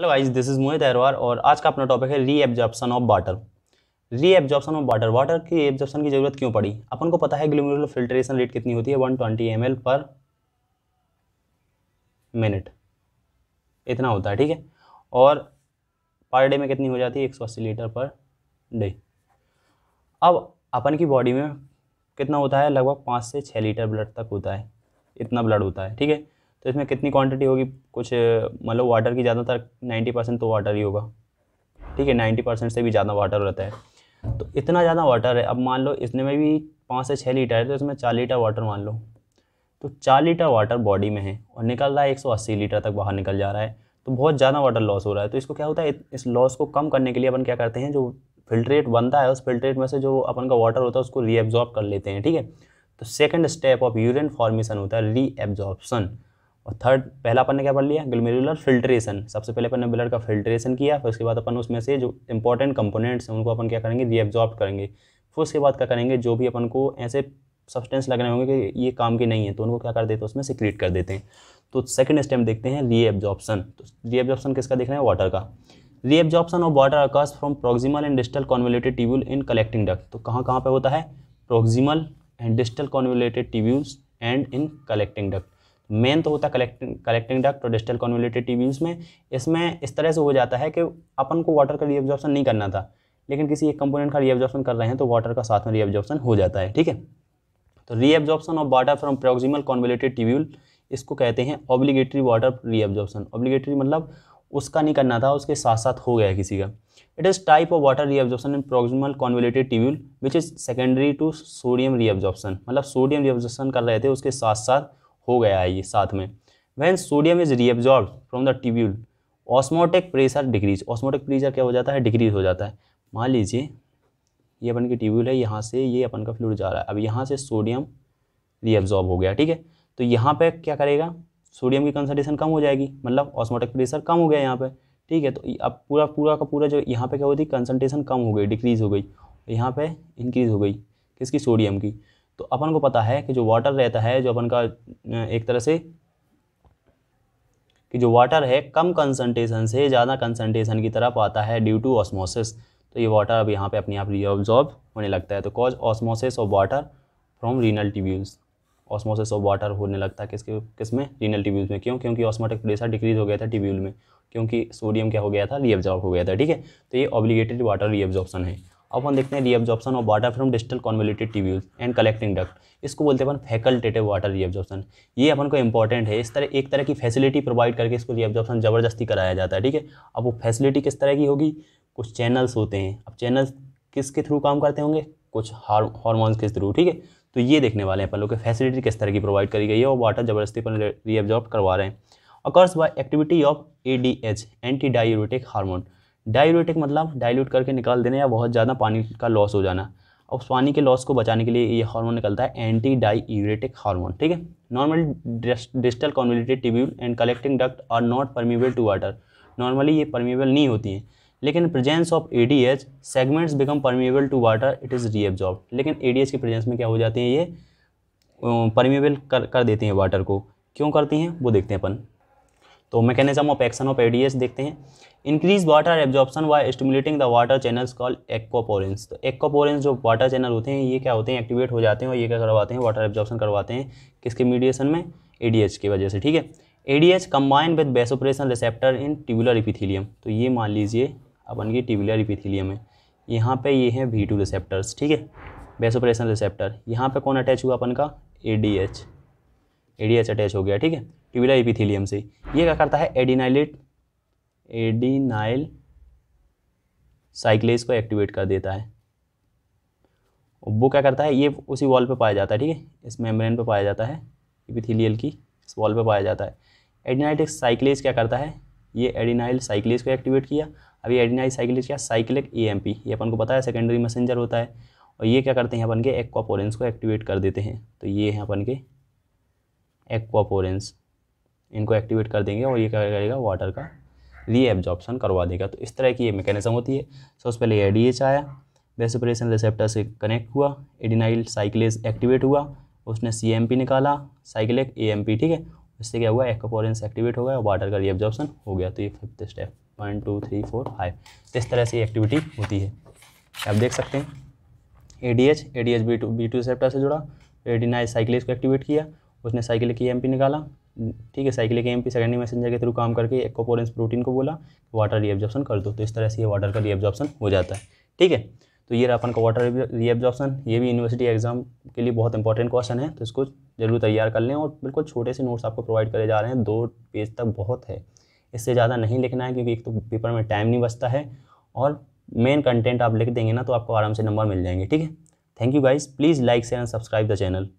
hello guys this is Mohit Ahirwar और आज का अपना टॉपिक है reabsorption of water reabsorption of water water की एब्जॉर्प्शन की जरूरत क्यों पड़ी अपन को पता है ग्लोमेरुलर फिल्ट्रेशन रेट कितनी होती है 120 ट्वेंटी पर मिनट इतना होता है ठीक है और पर डे में कितनी हो जाती है एक लीटर पर डे अब अपन की बॉडी में कितना होता है लगभग पाँच से छः लीटर ब्लड तक होता है इतना ब्लड होता है ठीक है तो इसमें कितनी क्वांटिटी होगी कुछ मतलब वाटर की ज़्यादातर नाइन्टी परसेंट तो वाटर ही होगा ठीक है नाइन्टी परसेंट से भी ज़्यादा वाटर रहता है तो इतना ज़्यादा वाटर है अब मान लो इसने में भी पाँच से छः लीटर है तो इसमें चार लीटर वाटर मान लो तो चार लीटर वाटर बॉडी में है और निकल रहा है एक सौ अस्सी लीटर तक बाहर निकल जा रहा है तो बहुत ज़्यादा वाटर लॉस हो रहा है तो इसको क्या होता है इस लॉस को कम करने के लिए अपन क्या करते हैं जो फिल्ट्रेट बनता है उस फिल्ट्रेट में से जो अपन का वाटर होता है उसको रीएब्जॉर्ब कर लेते हैं ठीक है तो second step of urine formation होता है रीएब्जॉर्प्शन और थर्ड पहला अपन ने क्या पढ़ लिया ग्लोमेरुलर फिल्ट्रेशन सबसे पहले अपन ने ब्लड का फिल्ट्रेशन किया फिर उसके बाद अपन उसमें से जो इंपॉर्टेंट कंपोनेंट्स हैं उनको अपन क्या करेंगे रीअब्जॉर्ब करेंगे फिर उसके बाद क्या करेंगे जो भी अपन को ऐसे सब्सटेंस लग रहे होंगे कि ये काम के नहीं है तो उनको क्या कर देते हैं उसमें सिक्रीट कर देते हैं तो सेकंड स्टेप देखते हैं रीएब्जॉर्प्शन तो रीएब्जॉर्प्शन किसका देख रहे हैं वाटर का reabsorption of water occurs from proximal and distal convoluted tubule in collecting duct तो कहाँ कहाँ पर होता है proximal and distal convoluted tubules and in collecting duct main तो होता है कलेक्टिंग कलेक्टिंग डक्ट और डिस्टल कॉन्वलेटेड टीवी में इसमें इस तरह से हो जाता है कि अपन को वाटर का रीअब्जॉर्प्शन नहीं करना था लेकिन किसी एक कंपोनेंट का रीअब्जॉर्प्शन कर रहे हैं तो वाटर का साथ में रीअब्जॉर्प्शन हो जाता है ठीक है तो reabsorption of water from proximal convoluted tubule इसको कहते हैं ऑब्लीगेटरी वाटर रीअब्जॉर्प्शन ऑब्लीगेटरी मतलब उसका नहीं करना था उसके साथ साथ हो गया किसी का it is type of water reabsorption in proximal convoluted tubule which is secondary to sodium reabsorption मतलब सोडियम रीअब्जॉर्प्शन कर रहे थे उसके साथ साथ हो गया है ये साथ में when sodium is reabsorb from the tubule osmotic pressure decrease osmotic pressure क्या हो जाता है डिक्रीज हो जाता है मान लीजिए ये अपन की ट्यूब्यूल है यहाँ से ये अपन का फ्लूड जा रहा है अब यहाँ से सोडियम रीअब्जॉर्ब हो गया ठीक है तो यहाँ पे क्या करेगा सोडियम की कंसनट्रेशन कम हो जाएगी मतलब ऑस्मोटिक प्रेशर कम हो गया यहाँ पर ठीक है तो अब पूरा पूरा का पूरा जो यहाँ पे क्या होती है कंसनट्रेशन कम हो गई डिक्रीज़ हो गई यहाँ पे इंक्रीज़ हो गई किसकी सोडियम की तो अपन को पता है कि जो वाटर रहता है जो अपन का एक तरह से कि जो वाटर है कम कंसनट्रेशन से ज़्यादा कंसनट्रेशन की तरफ आता है ड्यू टू ऑस्मोसिस तो ये वाटर अब यहाँ पे अपने आप रीऑब्जॉर्ब होने लगता है तो cause osmosis of water from renal tubules osmosis of water होने लगता है किसके किस में रीनल टिब्यूल्स में क्यों क्योंकि ऑस्मोटिक प्रेशर डिक्रीज हो गया था टिब्यूल में क्योंकि सोडियम क्या हो गया था रीअब्जॉर्ब हो गया था ठीक है तो ये ऑब्लिगेटेड वाटर रीअब्जॉर्प्शन है अब हम देखते हैं reabsorption of water from distal convoluted tubules and collecting duct इसको बोलते हैं अपन फैकल्टेटिव वाटर रीअब्जॉर्प्शन ये अपन को इंपॉर्टेंट है इस तरह एक तरह की फैसिलिटी प्रोवाइड करके इसको रीअब्जॉर्प्शन ज़बरदस्ती कराया जाता है ठीक है अब वो फैसिलिटी किस तरह की होगी कुछ चैनल्स होते हैं अब चैनल्स किसके थ्रू काम करते होंगे कुछ हार्मोन्स के थ्रू ठीक है तो ये देखने वाले हैं अपन लोग फैसिलिटी किस तरह की प्रोवाइड करी गई है और वाटर ज़बरदस्ती अपन रीअब्जॉर्ब करवा रहे हैं occurs by activity of A D H antidiuretic hormone डाइल्यूटिक मतलब डायल्यूट करके निकाल देना या बहुत ज़्यादा पानी का लॉस हो जाना उस पानी के लॉस को बचाने के लिए ये हार्मोन निकलता है एंटी डाईरेटिक हार्मोन ठीक है normally distal convoluted tubule and collecting duct are not permeable to water normally ये परमिबल नहीं होती हैं लेकिन presence of A D H segments become permeable to water it is reabsorb लेकिन ए डी एच के presence में क्या हो जाते हैं ये परमिबल कर कर देती हैं वाटर को क्यों करती हैं वो देखते हैं अपन तो mechanism of action of ADS देखते हैं increase water absorption by stimulating the water channels call aquaporins तो एक्वापोरेंस जो वाटर चैनल होते हैं ये क्या होते हैं एक्टिवेट हो जाते हैं और ये क्या करवाते हैं वाटर एब्जॉर्प्शन करवाते हैं किसके मीडिएशन में एडीएच की वजह से ठीक है ADH combine with vasopressin receptor in tubular epithelium तो ये मान लीजिए अपन की ट्यूबुलर इपिथीलियम है यहाँ पे ये है वी टू रिसेप्टर्स ठीक है बेसोप्रेशन रिसेप्टर यहाँ पे कौन अटैच हुआ अपन का एच एडीएच अटैच हो गया ठीक है ट्यूबुलर एपिथीलियम से ये क्या करता है एडिनाइलेट एडिनाइल साइक्लेस को एक्टिवेट कर देता है वो क्या करता है ये उसी वॉल पे पाया जाता है ठीक है इस मेम्ब्रेन पे पाया जाता है एपिथीलियल की इस वॉल पे पाया जाता है एडिनाइलिक साइक्लेस क्या करता है ये एडिनाइल साइक्लेस को एक्टिवेट किया अब ये एडिनाइल साइक्लेस क्या साइक्लिक एएमपी ये अपन को पता है सेकेंडरी मैसेंजर होता है और ये क्या करते हैं अपन के एक्वापोरेंस को एक्टिवेट कर देते हैं तो ये हैं अपन के एक्वापोरेंस इनको एक्टिवेट कर देंगे और ये क्या करेगा वाटर का री एब्जॉर्प्शन करवा देगा तो इस तरह की ये मैकेनिज्म होती है सबसे पहले ए डी एच आया वेसिपरेशन रिसेप्टर से कनेक्ट हुआ एडिनाइल साइक्लेज एक्टिवेट हुआ उसने सी एम पी निकाला साइक्लिक ए एम पी ठीक है इससे क्या हुआ एक्वापोरेंस एक्टिवेट हो गया वाटर का रीअब्जॉर्प्शन हो गया तो ये fifth step one two three four five तो इस तरह से एक्टिविटी होती है आप देख सकते हैं A D H A D H B two B two receptor से जुड़ा एडिनाइल साइक्लेज को एक्टिवेट किया उसने साइकिल की एम निकाला ठीक है साइकिल के एम पी सेकेंडरी मैसेंजर के थ्रू काम करके एकोपोरेंस प्रोटीन को बोला वाटर रीअब्जॉर्प्शन कर दो तो इस तरह से ये वाटर का रीअब्जॉर्प्शन हो जाता है ठीक है तो ये अपन का वाटर रीअब्जॉर्प्शन ये भी यूनिवर्सिटी एग्जाम के लिए बहुत इंपॉर्टेंट क्वेश्चन है तो इसको जरूर तैयार कर लें और बिल्कुल छोटे से नोट्स आपको प्रोवाइड करे जा रहे हैं दो पेज तक बहुत है इससे ज़्यादा नहीं लिखना है क्योंकि एक तो पेपर में टाइम नहीं बचता है और मेन कंटेंट आप लिख देंगे ना तो आपको आराम से नंबर मिल जाएंगे ठीक है thank you guys please like share and subscribe the channel